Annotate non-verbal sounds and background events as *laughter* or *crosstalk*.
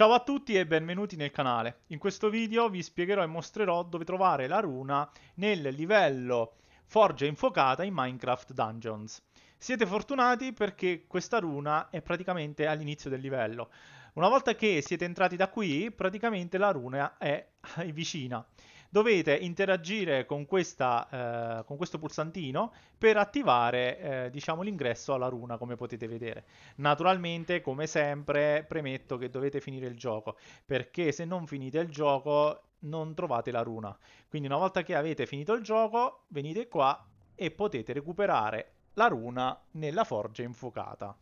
Ciao a tutti e benvenuti nel canale. In questo video vi spiegherò e mostrerò dove trovare la runa nel livello Forge Infocata in Minecraft Dungeons. Siete fortunati perché questa runa è praticamente all'inizio del livello. Una volta che siete entrati da qui, praticamente la runa è *laughs* vicina dovete interagire con, questa, eh, con questo pulsantino per attivare eh, diciamo, l'ingresso alla runa, come potete vedere. Naturalmente, come sempre, premetto che dovete finire il gioco, perché se non finite il gioco non trovate la runa. Quindi una volta che avete finito il gioco, venite qua e potete recuperare la runa nella forgia infuocata.